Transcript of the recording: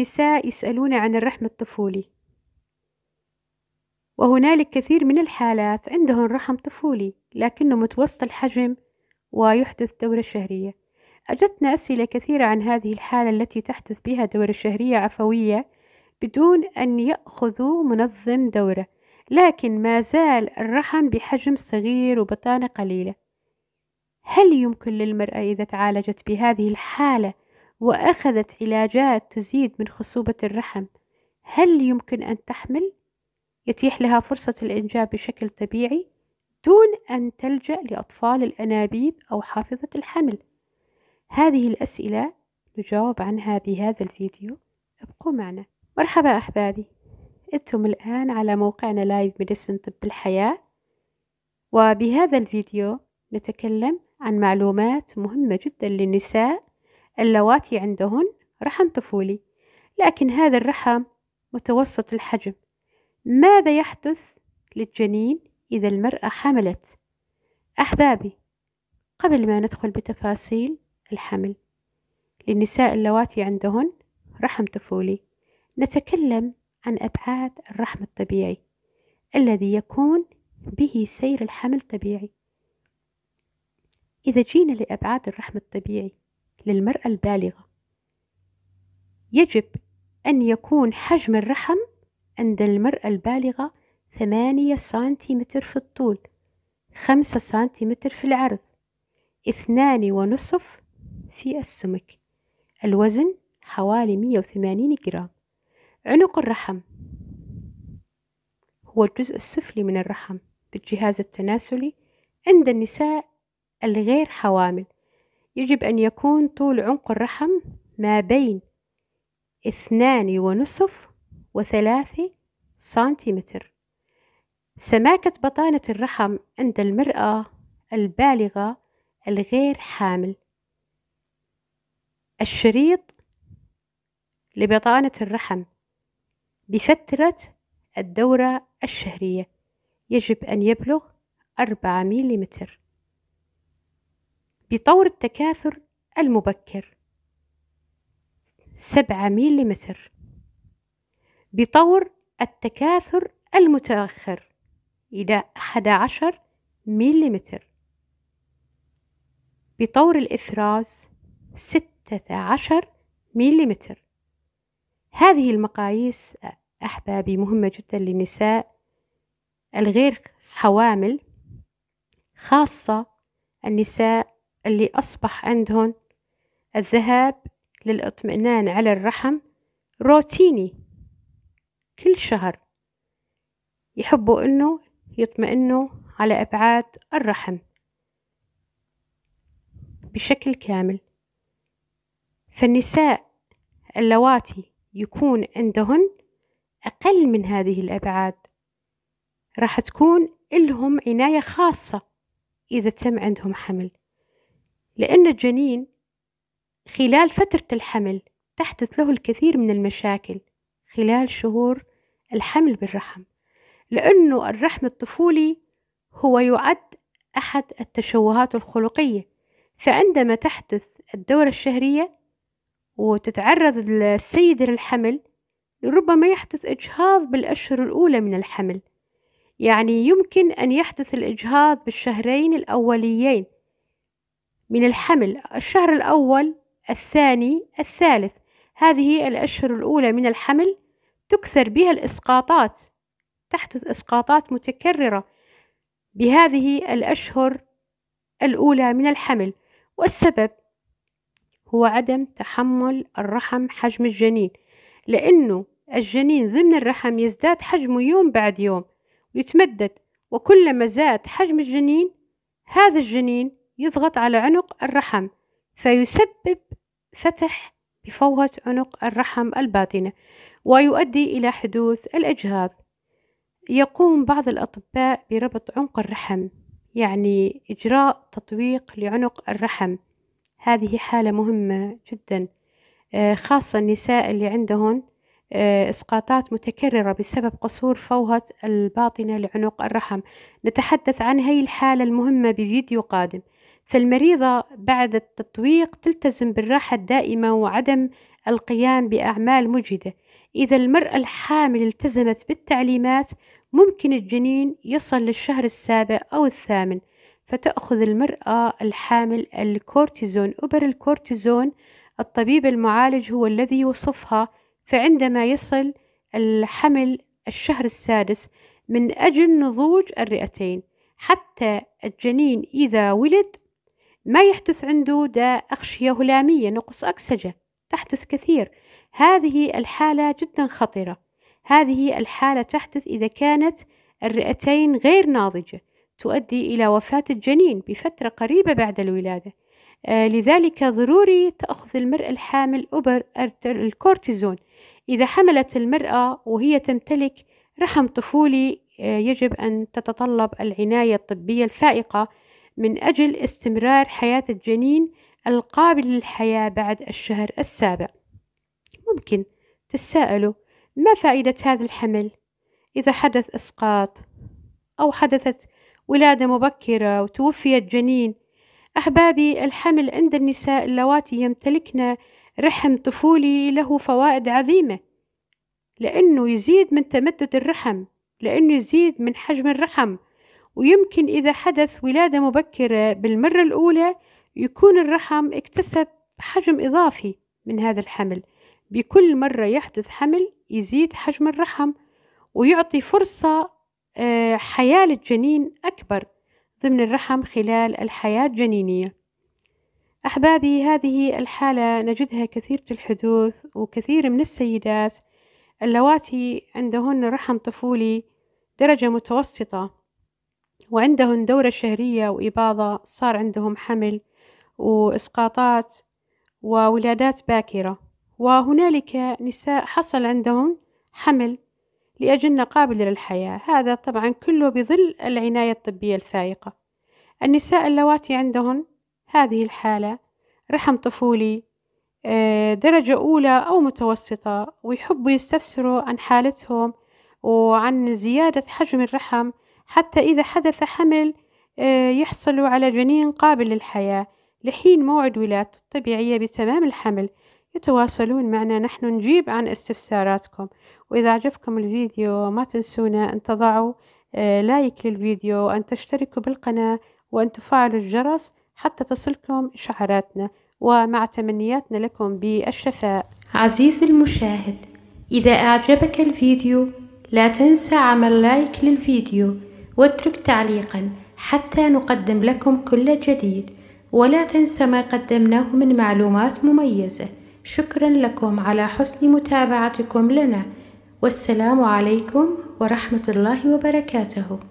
النساء يسألون عن الرحم الطفولي وهنالك كثير من الحالات عندهم رحم طفولي لكنه متوسط الحجم ويحدث دورة شهرية أجتنا أسئلة كثيرة عن هذه الحالة التي تحدث بها دورة شهرية عفوية بدون أن يأخذوا منظم دورة لكن ما زال الرحم بحجم صغير وبطانة قليلة هل يمكن للمرأة إذا تعالجت بهذه الحالة وأخذت علاجات تزيد من خصوبة الرحم هل يمكن أن تحمل؟ يتيح لها فرصة الإنجاب بشكل طبيعي دون أن تلجأ لأطفال الأنابيب أو حافظة الحمل هذه الأسئلة نجاوب عنها بهذا الفيديو ابقوا معنا مرحبا أحبابي أنتم الآن على موقعنا لايف ميديسن طب الحياة وبهذا الفيديو نتكلم عن معلومات مهمة جدا للنساء اللواتي عندهن رحم طفولي لكن هذا الرحم متوسط الحجم ماذا يحدث للجنين إذا المرأة حملت أحبابي قبل ما ندخل بتفاصيل الحمل للنساء اللواتي عندهن رحم طفولي نتكلم عن أبعاد الرحم الطبيعي الذي يكون به سير الحمل طبيعي إذا جينا لأبعاد الرحم الطبيعي للمرأة البالغة يجب أن يكون حجم الرحم عند المرأة البالغة ثمانية سنتيمتر في الطول خمسة سنتيمتر في العرض اثنان ونصف في السمك الوزن حوالي مية وثمانين جرام عنق الرحم هو الجزء السفلي من الرحم بالجهاز التناسلي عند النساء الغير حوامل يجب أن يكون طول عنق الرحم ما بين اثنان ونصف وثلاثة سنتيمتر سماكة بطانة الرحم عند المرأة البالغة الغير حامل الشريط لبطانة الرحم بفترة الدورة الشهرية يجب أن يبلغ أربعة مليمتر بطور التكاثر المبكر سبعة ميل بطور التكاثر المتأخر إلى أحد عشر ميل بطور الإفراز ستة عشر ميل هذه المقاييس أحبابي مهمة جدا للنساء الغير حوامل خاصة النساء اللي أصبح عندهم الذهاب للاطمئنان على الرحم روتيني كل شهر يحبوا أنه يطمئنوا على أبعاد الرحم بشكل كامل فالنساء اللواتي يكون عندهن أقل من هذه الأبعاد راح تكون إلهم عناية خاصة إذا تم عندهم حمل لأن الجنين خلال فترة الحمل تحدث له الكثير من المشاكل خلال شهور الحمل بالرحم لأنه الرحم الطفولي هو يعد أحد التشوهات الخلقية فعندما تحدث الدورة الشهرية وتتعرض السيدة للحمل ربما يحدث إجهاض بالأشهر الأولى من الحمل يعني يمكن أن يحدث الإجهاض بالشهرين الأوليين من الحمل الشهر الأول الثاني الثالث هذه الأشهر الأولى من الحمل تكثر بها الإسقاطات تحدث إسقاطات متكررة بهذه الأشهر الأولى من الحمل والسبب هو عدم تحمل الرحم حجم الجنين لأنه الجنين ضمن الرحم يزداد حجمه يوم بعد يوم ويتمدد وكلما زاد حجم الجنين هذا الجنين يضغط على عنق الرحم فيسبب فتح بفوهة عنق الرحم الباطنة ويؤدي إلى حدوث الإجهاض يقوم بعض الأطباء بربط عنق الرحم يعني إجراء تطويق لعنق الرحم هذه حالة مهمة جدا آه، خاصة النساء اللي عندهن آه، إسقاطات متكررة بسبب قصور فوهة الباطنة لعنق الرحم نتحدث عن هاي الحالة المهمة بفيديو قادم فالمريضة بعد التطويق تلتزم بالراحة الدائمة وعدم القيام بأعمال مجهدة إذا المرأة الحامل التزمت بالتعليمات ممكن الجنين يصل للشهر السابع أو الثامن فتأخذ المرأة الحامل الكورتيزون أبر الكورتيزون الطبيب المعالج هو الذي يوصفها فعندما يصل الحمل الشهر السادس من أجل نضوج الرئتين حتى الجنين إذا ولد ما يحدث عنده داء أغشية هلامية نقص أكسجة تحدث كثير هذه الحالة جدا خطرة هذه الحالة تحدث إذا كانت الرئتين غير ناضجة تؤدي إلى وفاة الجنين بفترة قريبة بعد الولادة آه، لذلك ضروري تأخذ المرأة الحامل أبر الكورتيزون إذا حملت المرأة وهي تمتلك رحم طفولي آه، يجب أن تتطلب العناية الطبية الفائقة من أجل استمرار حياة الجنين القابل للحياة بعد الشهر السابع ممكن تسألوا ما فائدة هذا الحمل إذا حدث إسقاط أو حدثت ولادة مبكرة وتوفي الجنين؟ أحبابي الحمل عند النساء اللواتي يمتلكن رحم طفولي له فوائد عظيمة لأنه يزيد من تمدد الرحم لأنه يزيد من حجم الرحم ويمكن إذا حدث ولادة مبكرة بالمرة الأولى يكون الرحم اكتسب حجم إضافي من هذا الحمل بكل مرة يحدث حمل يزيد حجم الرحم ويعطي فرصة آه، حياة للجنين أكبر ضمن الرحم خلال الحياة الجنينية أحبابي هذه الحالة نجدها كثيرة الحدوث وكثير من السيدات اللواتي عندهن رحم طفولي درجة متوسطة وعندهن دورة شهرية وإباضة صار عندهم حمل وإسقاطات وولادات باكرة وهنالك نساء حصل عندهم حمل لأجنة قابلة للحياة هذا طبعا كله بظل العناية الطبية الفائقة النساء اللواتي عندهن هذه الحالة رحم طفولي آه، درجة أولى أو متوسطة ويحبوا يستفسروا عن حالتهم وعن زيادة حجم الرحم حتى إذا حدث حمل آه، يحصل على جنين قابل للحياة لحين موعد ولادته الطبيعية بتمام الحمل يتواصلون معنا نحن نجيب عن استفساراتكم وإذا عجبكم الفيديو ما تنسونا أن تضعوا آه، لايك للفيديو وأن تشتركوا بالقناة وأن تفعلوا الجرس حتى تصلكم إشعاراتنا ومع تمنياتنا لكم بالشفاء عزيزي المشاهد إذا أعجبك الفيديو لا تنسى عمل لايك للفيديو واترك تعليقا حتى نقدم لكم كل جديد ولا تنسى ما قدمناه من معلومات مميزة شكرا لكم على حسن متابعتكم لنا والسلام عليكم ورحمة الله وبركاته